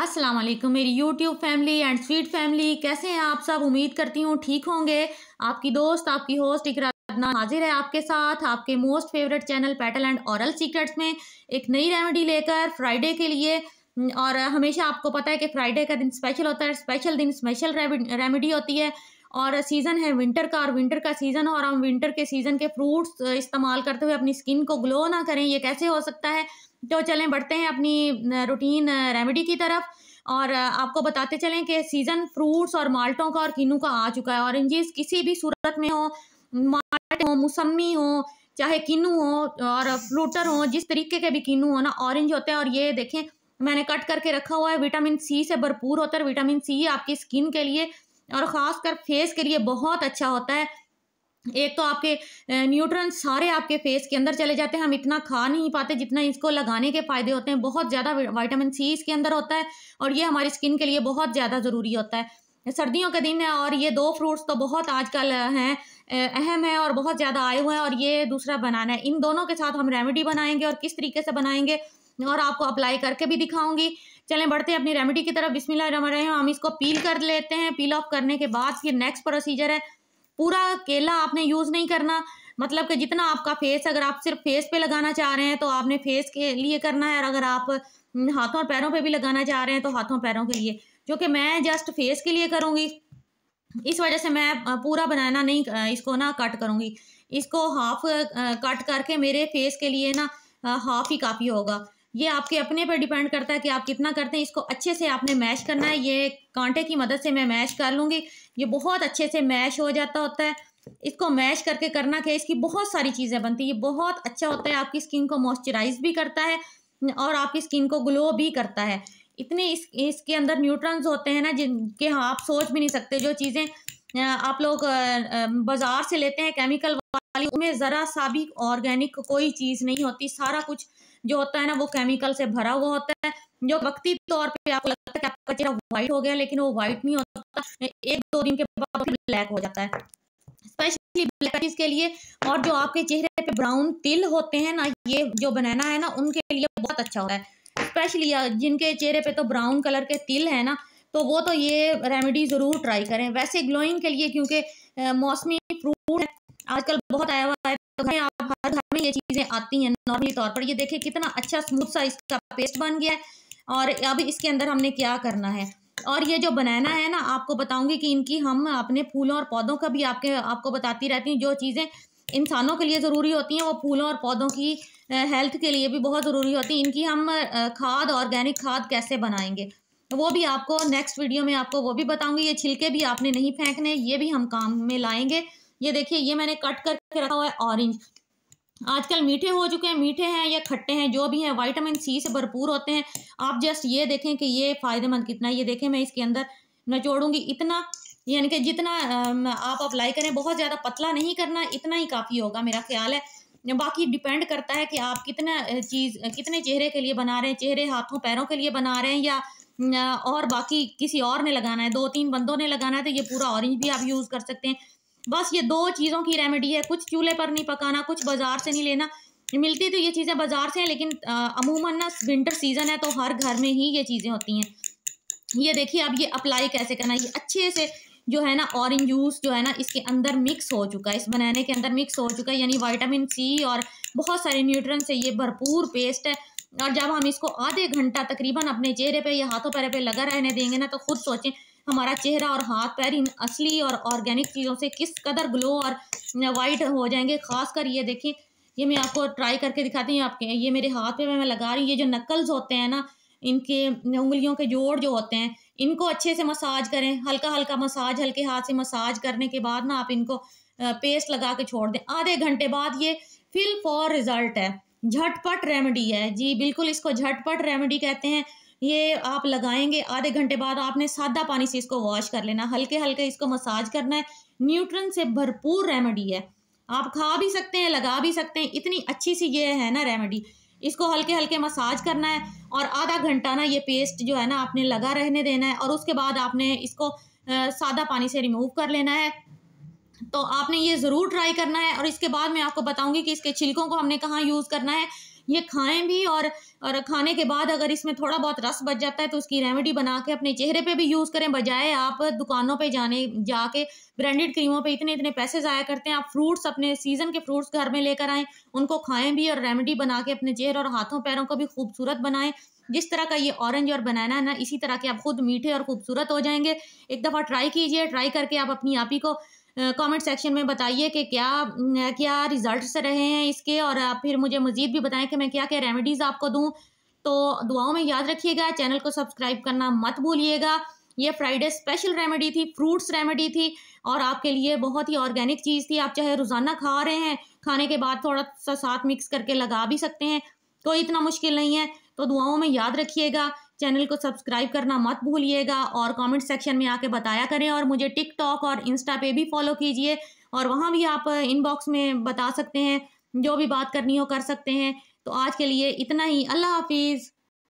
अस्सलाम वालेकुम मेरी YouTube family and sweet family कैसे हैं आप सब उम्मीद करती हूँ ठीक होंगे आपकी दोस्त आपकी होस्ट इकरा हाजिर है आपके साथ आपके most favourite channel petal and oral secrets में एक नई रेमेडी लेकर फ्राइडे के लिए और हमेशा आपको पता है कि फ्राइडे का दिन स्पेशल होता है स्पेशल दिन स्पेशल रेमेडी होती है और सीज़न है विंटर का और विंटर का सीज़न और हम विंटर के सीज़न के फ्रूट्स uh, इस्तेमाल करते हुए अपनी स्किन को ग्लो ना करें ये कैसे हो सकता है तो चलें बढ़ते हैं अपनी रूटीन uh, रेमेडी uh, की तरफ और आपको बताते चलें कि सीज़न फ्रूट्स और माल्टों का और किनू का आ चुका है ऑरेंजेस किसी भी सूरत में हो माल्ट हो मौसमी हो चाहे किनू हो और फ्लूटर हो जिस तरीके के भी किनू हो ना ऑरेंज होते हैं और ये देखें मैंने कट करके रखा हुआ है विटामिन सी से भरपूर होता है विटामिन सी आपकी स्किन के लिए और ख़ासकर फेस के लिए बहुत अच्छा होता है एक तो आपके न्यूट्रन सारे आपके फेस के अंदर चले जाते हैं हम इतना खा नहीं पाते जितना इसको लगाने के फ़ायदे होते हैं बहुत ज़्यादा वाइटामिन सी इसके अंदर होता है और ये हमारी स्किन के लिए बहुत ज़्यादा ज़रूरी होता है सर्दियों के दिन है और ये दो फ्रूट्स तो बहुत आजकल हैं अहम है और बहुत ज़्यादा आए हुए हैं और ये दूसरा बनाना है इन दोनों के साथ हम रेमेडी बनाएंगे और किस तरीके से बनाएंगे और आपको अप्लाई करके भी दिखाऊंगी चलें बढ़ते हैं अपनी रेमेडी की तरफ बिस्मिल्लाह हम इसको पील कर लेते हैं पील ऑफ करने के बाद फिर नेक्स्ट प्रोसीजर है पूरा केला आपने यूज़ नहीं करना मतलब कि जितना आपका फेस अगर आप सिर्फ फेस पे लगाना चाह रहे हैं तो आपने फेस के लिए करना है और अगर आप हम्म, हाथों और पैरों पे भी लगाना चाह रहे हैं तो हाथों पैरों के लिए जो कि मैं जस्ट फेस के लिए करूँगी इस वजह से मैं पूरा बनाना नहीं इसको ना कट करूँगी इसको हाफ कट करके मेरे फेस के लिए ना हाफ ही काफ़ी होगा ये आपके अपने पर डिपेंड करता है कि आप कितना करते हैं इसको अच्छे से आपने मैश करना है ये कांटे की मदद से मैं मैश कर लूँगी ये बहुत अच्छे से मैश हो जाता होता है इसको मैश करके करना क्या इसकी बहुत सारी चीज़ें बनती है ये बहुत अच्छा होता है आपकी स्किन को मॉइस्चराइज भी करता है और आपकी स्किन को ग्लो भी करता है इतने इस इसके अंदर न्यूट्रॉन्स होते हैं ना जिनके हाँ आप सोच भी नहीं सकते जो चीज़ें आप लोग बाज़ार से लेते हैं केमिकल वाली उनमें ज़रा सा भी ऑर्गेनिक कोई चीज़ नहीं होती सारा कुछ जो होता है ना वो केमिकल से भरा हुआ होता है जो वक्ती तौर पे आपको लगता है कि आपका चेहरा वाइट हो गया लेकिन वो वाइट नहीं होता एक दो दिन के बाद ब्लैक हो जाता है स्पेशली ब्लैक के लिए और जो आपके चेहरे पे ब्राउन तिल होते हैं ना ये जो बनाना है ना उनके लिए बहुत अच्छा होता है स्पेशली जिनके चेहरे पे तो ब्राउन कलर के तिल है ना तो वो तो ये रेमेडी ज़रूर ट्राई करें वैसे ग्लोइंग के लिए क्योंकि मौसमी फ्रूट आजकल बहुत आया हुआ है तो घर आप हर घर में ये चीज़ें आती हैं नॉर्मली तौर पर ये देखे कितना अच्छा स्मूथ सा इसका पेस्ट बन गया है और अब इसके अंदर हमने क्या करना है और ये जो बनाना है ना आपको बताऊंगी कि इनकी हम अपने फूलों और पौधों का भी आपके आपको बताती रहती हूँ जो चीज़ें इंसानों के लिए ज़रूरी होती हैं वो फूलों और पौधों की हेल्थ के लिए भी बहुत ज़रूरी होती हैं इनकी हम खाद ऑर्गेनिक खाद कैसे बनाएंगे वो भी आपको नेक्स्ट वीडियो में आपको वो भी बताऊंगी ये छिलके भी आपने नहीं फेंकने ये भी हम काम में लाएंगे ये देखिए ये मैंने कट करके रखा हुआ है ऑरेंज आजकल मीठे हो चुके हैं मीठे हैं या खट्टे हैं जो भी हैं वाइटामिन सी से भरपूर होते हैं आप जस्ट ये देखें कि ये फ़ायदेमंद कितना ये देखें मैं इसके अंदर नचोड़ूंगी इतना यानी कि जितना आप अप्लाई करें बहुत ज़्यादा पतला नहीं करना इतना ही काफ़ी होगा मेरा ख्याल है बाकी डिपेंड करता है कि आप कितना चीज़ कितने चेहरे के लिए बना रहे हैं चेहरे हाथों पैरों के लिए बना रहे हैं या और बाकी किसी और ने लगाना है दो तीन बंदों ने लगाना है तो ये पूरा ऑरेंज भी आप यूज़ कर सकते हैं बस ये दो चीज़ों की रेमेडी है कुछ चूल्हे पर नहीं पकाना कुछ बाज़ार से नहीं लेना मिलती तो ये चीज़ें बाज़ार से हैं लेकिन अमूमन ना विंटर सीज़न है तो हर घर में ही ये चीज़ें होती हैं ये देखिए अब ये अप्लाई कैसे करना है ये अच्छे से जो है ना ऑरेंज जूस जो है ना इसके अंदर मिक्स हो चुका है इस बनाने के अंदर मिक्स हो चुका है यानी वाइटामिन सी और बहुत सारे न्यूट्रन से ये भरपूर पेस्ट है और जब हम इसको आधे घंटा तकरीबन अपने चेहरे पर या हाथों पैरों पर लगा रहने देंगे ना तो खुद सोचें हमारा चेहरा और हाथ पैर इन असली और ऑर्गेनिक चीज़ों से किस कदर ग्लो और वाइट हो जाएंगे खास कर ये देखें ये मैं आपको ट्राई करके दिखाती हूँ आपके ये मेरे हाथ पे मैं लगा रही हूँ ये जो नकल्स होते हैं ना इनके उंगलियों के जोड़ जो होते हैं इनको अच्छे से मसाज करें हल्का हल्का मसाज हल्के हाथ से मसाज करने के बाद ना आप इनको पेस्ट लगा के छोड़ दें आधे घंटे बाद ये फिल फॉर रिजल्ट है झटपट रेमेडी है जी बिल्कुल इसको झटपट रेमेडी कहते हैं ये आप लगाएंगे आधे घंटे बाद आपने सादा पानी से इसको वॉश कर लेना हल्के हल्के इसको मसाज करना है न्यूट्रन से भरपूर रेमेडी है आप खा भी सकते हैं लगा भी सकते हैं इतनी अच्छी सी ये है ना रेमेडी इसको हल्के हल्के मसाज करना है और आधा घंटा ना ये पेस्ट जो है ना आपने लगा रहने देना है और उसके बाद आपने इसको सादा पानी से रिमूव कर लेना है तो आपने ये ज़रूर ट्राई करना है और इसके बाद मैं आपको बताऊंगी कि इसके छिलकों को हमने कहाँ यूज़ करना है ये खाएं भी और और खाने के बाद अगर इसमें थोड़ा बहुत रस बच जाता है तो उसकी रेमेडी बना के अपने चेहरे पे भी यूज़ करें बजाय आप दुकानों पे जाने जाके ब्रांडेड क्रीमों पे इतने इतने पैसे ज़ाया करते हैं आप फ्रूट्स अपने सीज़न के फ्रूट्स घर में लेकर आएँ उनको खाएँ भी और रेमेडी बना के अपने चेहरे और हाथों पैरों को भी खूबसूरत बनाएं जिस तरह का ये ऑरेंज और बनाना है ना इसी तरह के आप खुद मीठे और खूबसूरत हो जाएंगे एक दफ़ा ट्राई कीजिए ट्राई करके आप अपनी आप ही को कमेंट सेक्शन में बताइए कि क्या क्या रिज़ल्ट रहे हैं इसके और आप फिर मुझे मज़ीद भी बताएं कि मैं क्या क्या रेमेडीज़ आपको दूँ तो दुआओं में याद रखिएगा चैनल को सब्सक्राइब करना मत भूलिएगा ये फ्राइडे स्पेशल रेमेडी थी फ्रूट्स रेमेडी थी और आपके लिए बहुत ही ऑर्गेनिक चीज़ थी आप चाहे रोज़ाना खा रहे हैं खाने के बाद थोड़ा सा साथ मिक्स करके लगा भी सकते हैं कोई इतना मुश्किल नहीं है तो दुआओं में याद रखिएगा चैनल को सब्सक्राइब करना मत भूलिएगा और कमेंट सेक्शन में आके बताया करें और मुझे टिकटॉक और इंस्टा पे भी फॉलो कीजिए और वहाँ भी आप इनबॉक्स uh, में बता सकते हैं जो भी बात करनी हो कर सकते हैं तो आज के लिए इतना ही अल्लाह हाफिज़